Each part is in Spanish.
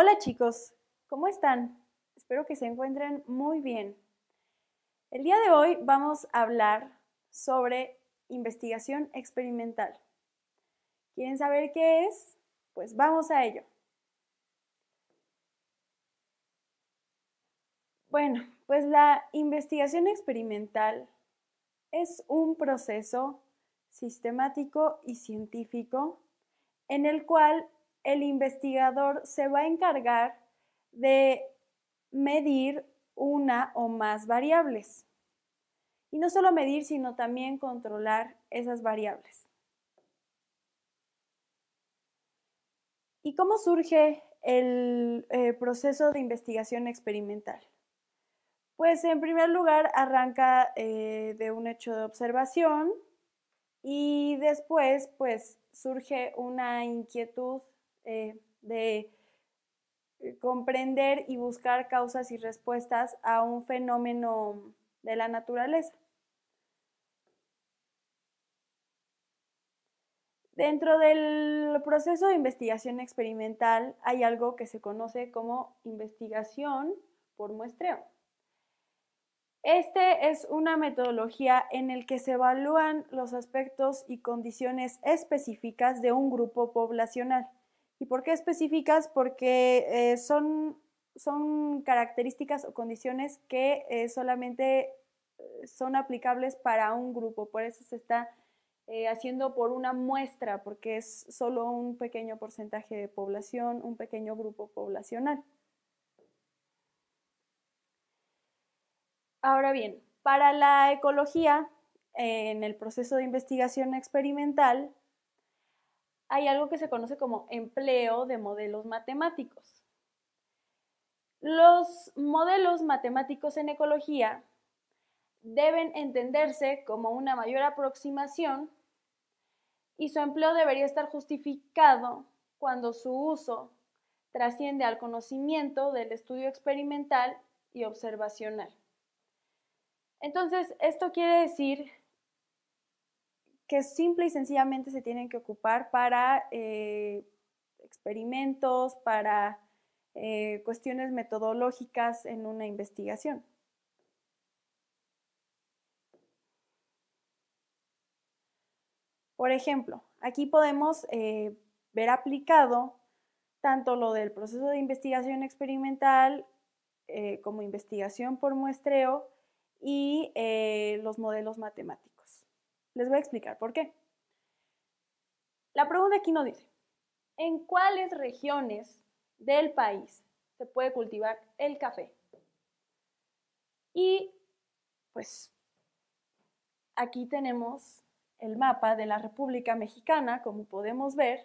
Hola chicos, ¿cómo están? Espero que se encuentren muy bien. El día de hoy vamos a hablar sobre investigación experimental. ¿Quieren saber qué es? Pues vamos a ello. Bueno, pues la investigación experimental es un proceso sistemático y científico en el cual el investigador se va a encargar de medir una o más variables. Y no solo medir, sino también controlar esas variables. ¿Y cómo surge el eh, proceso de investigación experimental? Pues en primer lugar arranca eh, de un hecho de observación y después pues surge una inquietud eh, de eh, comprender y buscar causas y respuestas a un fenómeno de la naturaleza. Dentro del proceso de investigación experimental hay algo que se conoce como investigación por muestreo. Este es una metodología en el que se evalúan los aspectos y condiciones específicas de un grupo poblacional ¿Y por qué específicas? Porque eh, son, características o condiciones que eh, solamente eh, son aplicables para un grupo, por eso se está haciendo por una muestra, porque es solo un pequeño porcentaje de población, un pequeño grupo poblacional. Ahora bien, para la ecología, en el proceso de investigación experimental, hay algo que se conoce como empleo de modelos matemáticos. Los modelos matemáticos en ecología deben entenderse como una mayor aproximación y su empleo debería estar justificado cuando su uso trasciende al conocimiento del estudio experimental y observacional. Entonces, esto quiere decir que simple y sencillamente se tienen que ocupar para eh, experimentos, para eh, cuestiones metodológicas en una investigación. Por ejemplo, aquí podemos eh, ver aplicado tanto lo del proceso de investigación experimental como investigación por muestreo y los modelos matemáticos. Les voy a explicar por qué. La pregunta aquí nos dice, ¿en cuáles regiones del país se puede cultivar el café? Y pues aquí tenemos el mapa de la República Mexicana, como podemos ver,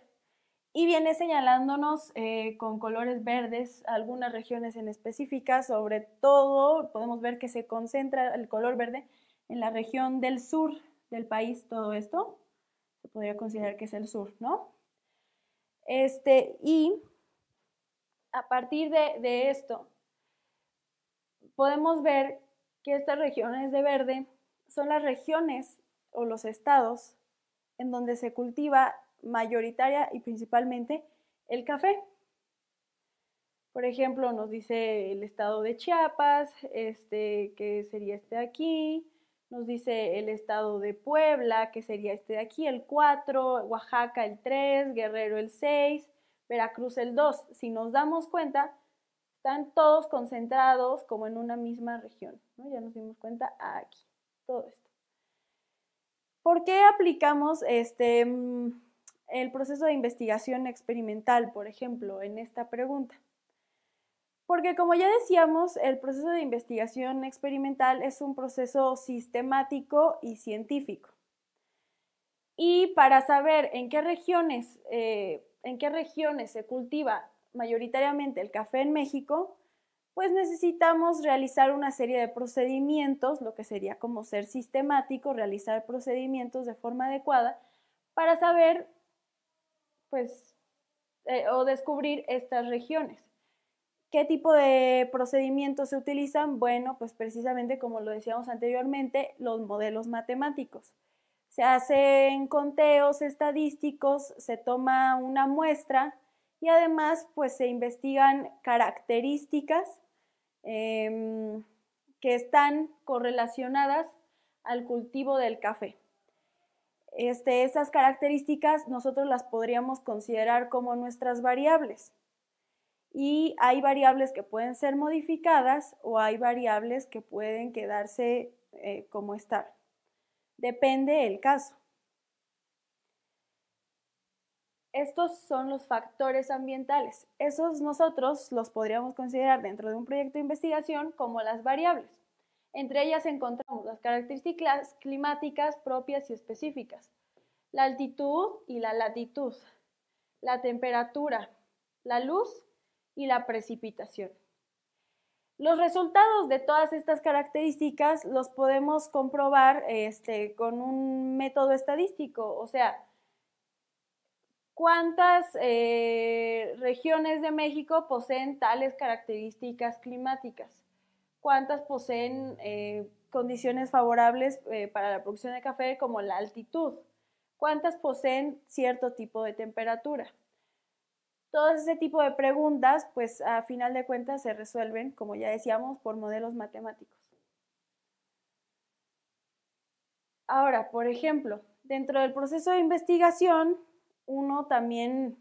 y viene señalándonos eh, con colores verdes algunas regiones en específica, sobre todo podemos ver que se concentra el color verde en la región del sur del país, todo esto, se podría considerar que es el sur, ¿no? Este, y a partir de, de esto, podemos ver que estas regiones de verde son las regiones o los estados en donde se cultiva mayoritaria y principalmente el café. Por ejemplo, nos dice el estado de Chiapas, este que sería este de aquí, nos dice el estado de Puebla, que sería este de aquí, el 4, Oaxaca el 3, Guerrero el 6, Veracruz el 2. Si nos damos cuenta, están todos concentrados como en una misma región. Ya nos dimos cuenta aquí, todo esto. ¿Por qué aplicamos este, mm, el proceso de investigación experimental, por ejemplo, en esta pregunta? Porque como ya decíamos, el proceso de investigación experimental es un proceso sistemático y científico. Y para saber en qué regiones, eh, en qué regiones se cultiva mayoritariamente el café en México, pues necesitamos realizar una serie de procedimientos, lo que sería como ser sistemático, realizar procedimientos de forma adecuada para saber, pues, eh, o descubrir estas regiones. ¿Qué tipo de procedimientos se utilizan? Bueno, pues precisamente como lo decíamos anteriormente, los modelos matemáticos. Se hacen conteos estadísticos, se toma una muestra y además pues se investigan características em, que están correlacionadas al cultivo del café. Estas características nosotros las podríamos considerar como nuestras variables y hay variables que pueden ser modificadas o hay variables que pueden quedarse eh, como están. Depende el caso. Estos son los factores ambientales. Esos nosotros los podríamos considerar dentro de un proyecto de investigación como las variables. Entre ellas encontramos las características climáticas propias y específicas, la altitud y la latitud, la temperatura, la luz y la precipitación. Los resultados de todas estas características los podemos comprobar este, con un método estadístico, o sea, cuántas eh, regiones de México poseen tales características climáticas, cuántas poseen eh, condiciones favorables eh, para la producción de café como la altitud, cuántas poseen cierto tipo de temperatura todos ese tipo de preguntas, pues a final de cuentas se resuelven, como ya decíamos, por modelos matemáticos. Ahora, por ejemplo, dentro del proceso de investigación, uno también,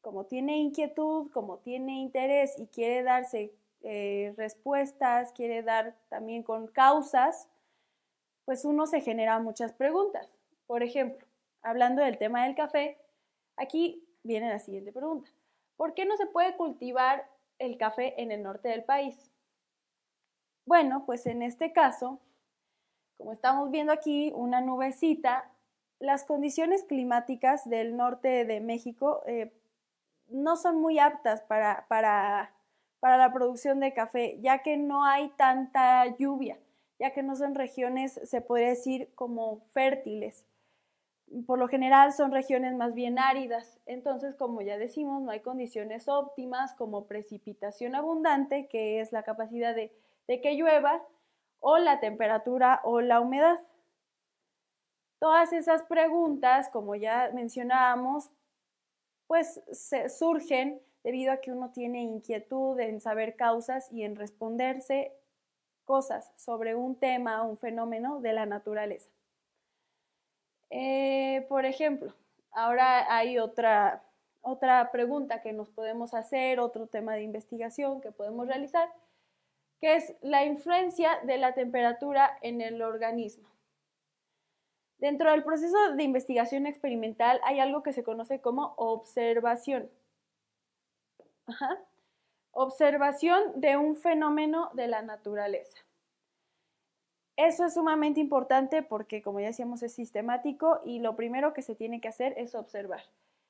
como tiene inquietud, como tiene interés y quiere darse eh, respuestas, quiere dar también con causas, pues uno se genera muchas preguntas. Por ejemplo, hablando del tema del café, aquí viene la siguiente pregunta. ¿Por qué no se puede cultivar el café en el norte del país? Bueno, pues en este caso, como estamos viendo aquí una nubecita, las condiciones climáticas del norte de México eh, no son muy aptas para, para la producción de café, ya que no hay tanta lluvia, ya que no son regiones, se podría decir, como fértiles por lo general son regiones más bien áridas, entonces como ya decimos, no hay condiciones óptimas como precipitación abundante, que es la capacidad de, que llueva, o la temperatura o la humedad. Todas esas preguntas, como ya mencionábamos, pues surgen debido a que uno tiene inquietud en saber causas y en responderse cosas sobre un tema o un fenómeno de la naturaleza. Eh, por ejemplo, ahora hay otra, otra pregunta que nos podemos hacer, otro tema de investigación que podemos realizar, que es la influencia de la temperatura en el organismo. Dentro del proceso de investigación experimental hay algo que se conoce como observación. Observación de un fenómeno de la naturaleza. Eso es sumamente importante porque, como ya decíamos, es sistemático y lo primero que se tiene que hacer es observar.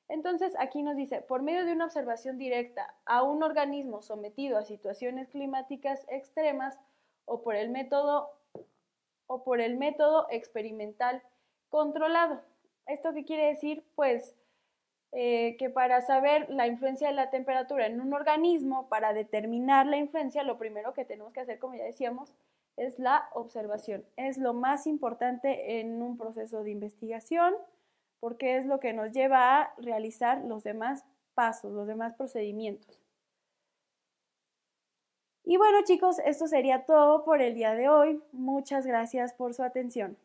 Entonces, aquí nos dice, por medio de una observación directa a un organismo sometido a situaciones climáticas extremas o por el método, o por el método experimental controlado. ¿Esto qué quiere decir? Pues eh, que para saber la influencia de la temperatura en un organismo, para determinar la influencia, lo primero que tenemos que hacer, como ya decíamos, es la observación. Es lo más importante en un proceso de investigación porque es lo que nos lleva a realizar los demás pasos, los demás procedimientos. Y bueno chicos, esto sería todo por el día de hoy. Muchas gracias por su atención.